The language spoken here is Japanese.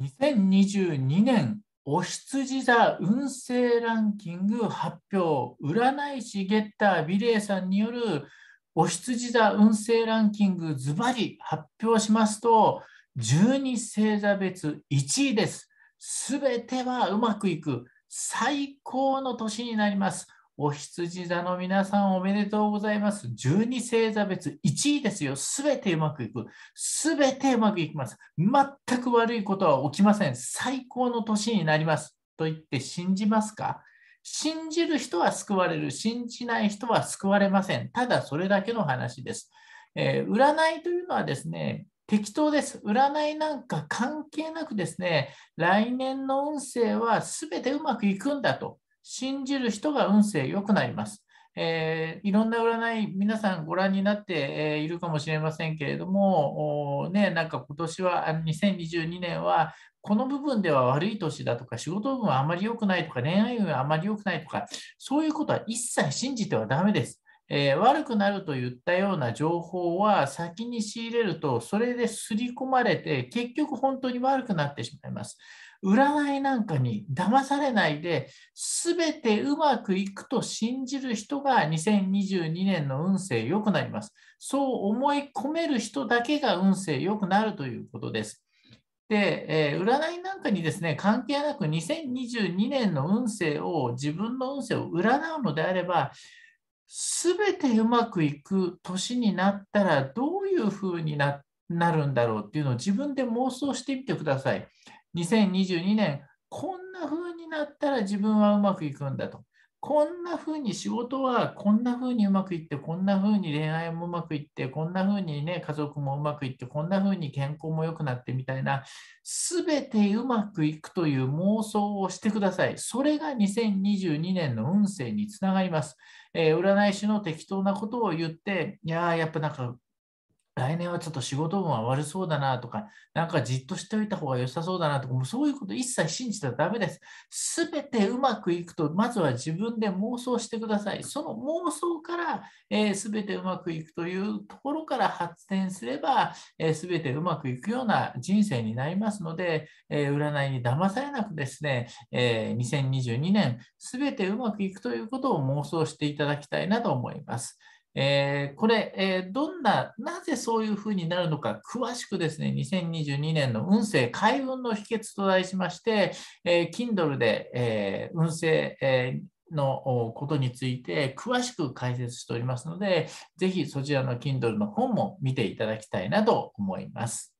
2022年お羊座運勢ランキング発表占い師ゲッター美玲さんによるお羊座運勢ランキングズバリ発表しますと12星座別1位です。すべてはうまくいく最高の年になります。お羊座の皆さんおめでとうございます。12星座別1位ですよ。すべてうまくいく。すべてうまくいきます。全く悪いことは起きません。最高の年になります。と言って信じますか信じる人は救われる。信じない人は救われません。ただそれだけの話です。えー、占いというのはですね、適当です。占いなんか関係なくですね、来年の運勢は全てうまくいくんだと。信じる人が運勢良くなります。えー、いろんな占い、皆さんご覧になって、えいるかもしれませんけれども、ね、なんか今年は、2022年は、この部分では悪い年だとか、仕事部分はあまり良くないとか、恋愛運はあまり良くないとか、そういうことは一切信じてはダメです。えー、悪くなると言ったような情報は先に仕入れると、それで刷り込まれて、結局本当に悪くなってしまいます。占いなんかに騙されないで、全てうまくいくと信じる人が2022年の運勢良くなります。そう思い込める人だけが運勢良くなるということです。で、えー、占いなんかにですね、関係なく2022年の運勢を、自分の運勢を占うのであれば、全てうまくいく年になったらどういうふうになるんだろうっていうのを自分で妄想してみてください。2022年こんな風になったら自分はうまくいくんだと。こんな風に仕事はこんな風にうまくいって、こんな風に恋愛もうまくいって、こんな風にね、家族もうまくいって、こんな風に健康も良くなってみたいな、全てうまくいくという妄想をしてください。それが2022年の運勢につながります。えー、占い師の適当なことを言って、いやー、やっぱなんか来年はちょっと仕事運は悪そうだなとか、なんかじっとしておいた方が良さそうだなとか、もうそういうこと一切信じたらダメです。すべてうまくいくと、まずは自分で妄想してください。その妄想から、えー、すべてうまくいくというところから発展すれば、えー、すべてうまくいくような人生になりますので、えー、占いに騙されなくですね、えー、2022年、すべてうまくいくということを妄想していただきたいなと思います。えー、これ、えー、どんな、なぜそういうふうになるのか、詳しくですね、2022年の運勢、開運の秘訣と題しまして、えー、Kindle で、え運勢、えのことについて詳しく解説しておりますので、ぜひそちらの Kindle の本も見ていただきたいなと思います。